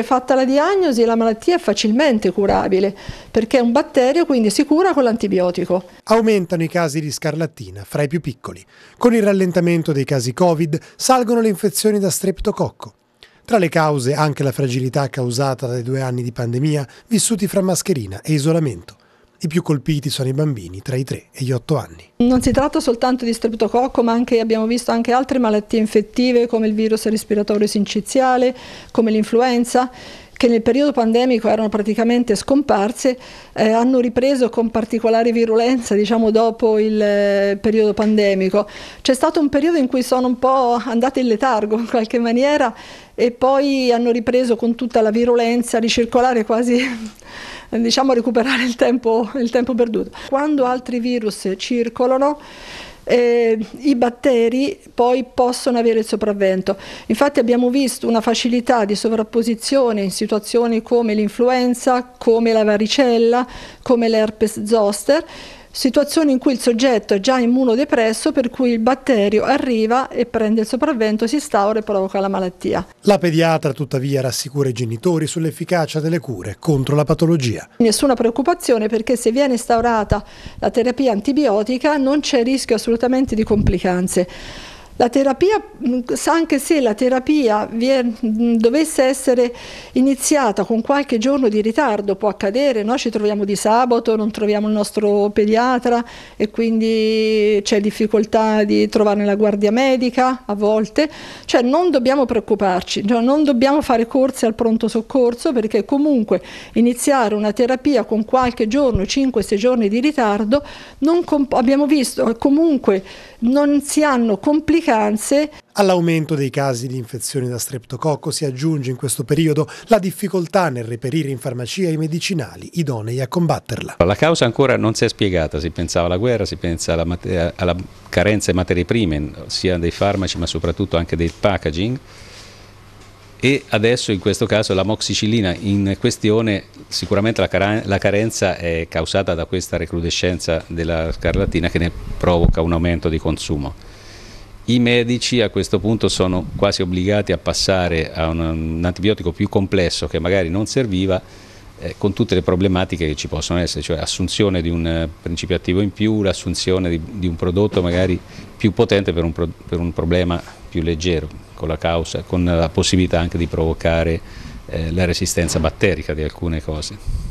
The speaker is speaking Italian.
che fatta la diagnosi la malattia è facilmente curabile perché è un batterio quindi si cura con l'antibiotico. Aumentano i casi di scarlattina fra i più piccoli. Con il rallentamento dei casi Covid salgono le infezioni da streptococco. Tra le cause anche la fragilità causata dai due anni di pandemia vissuti fra mascherina e isolamento. I più colpiti sono i bambini tra i 3 e gli 8 anni. Non si tratta soltanto di streptococco, ma anche, abbiamo visto anche altre malattie infettive come il virus respiratorio sinciziale, come l'influenza che nel periodo pandemico erano praticamente scomparse, eh, hanno ripreso con particolare virulenza diciamo, dopo il eh, periodo pandemico. C'è stato un periodo in cui sono un po' andate in letargo in qualche maniera e poi hanno ripreso con tutta la virulenza, ricircolare quasi diciamo, recuperare il tempo, il tempo perduto. Quando altri virus circolano, eh, i batteri poi possono avere il sopravvento. Infatti abbiamo visto una facilità di sovrapposizione in situazioni come l'influenza, come la varicella, come l'herpes zoster, situazioni in cui il soggetto è già immunodepresso per cui il batterio arriva e prende il sopravvento, si instaura e provoca la malattia. La pediatra tuttavia rassicura i genitori sull'efficacia delle cure contro la patologia. Nessuna preoccupazione perché se viene instaurata la terapia antibiotica non c'è rischio assolutamente di complicanze. La terapia, mm, anche se la terapia mm, dovesse essere iniziata con qualche giorno di ritardo, può accadere, no? ci troviamo di sabato, non troviamo il nostro pediatra e quindi c'è difficoltà di trovare la guardia medica a volte, cioè non dobbiamo preoccuparci, cioè non dobbiamo fare corsi al pronto soccorso perché comunque iniziare una terapia con qualche giorno, 5-6 giorni di ritardo, abbiamo visto comunque non si hanno complicazioni vacanze. All'aumento dei casi di infezioni da streptococco si aggiunge in questo periodo la difficoltà nel reperire in farmacia i medicinali idonei a combatterla. La causa ancora non si è spiegata, si pensava alla guerra, si pensa alla, mater- alla carenza di materie prime, sia dei farmaci ma soprattutto anche del packaging e adesso in questo caso la moxicillina in questione sicuramente la, carenza è causata da questa recrudescenza della scarlatina che ne provoca un aumento di consumo. I medici a questo punto sono quasi obbligati a passare a un, un antibiotico più complesso che magari non serviva eh, con tutte le problematiche che ci possono essere, cioè assunzione di un eh, principio attivo in più, l'assunzione di, di, un prodotto magari più potente per un, pro, per un problema più leggero, con la, causa, con la possibilità anche di provocare eh, la resistenza batterica di alcune cose.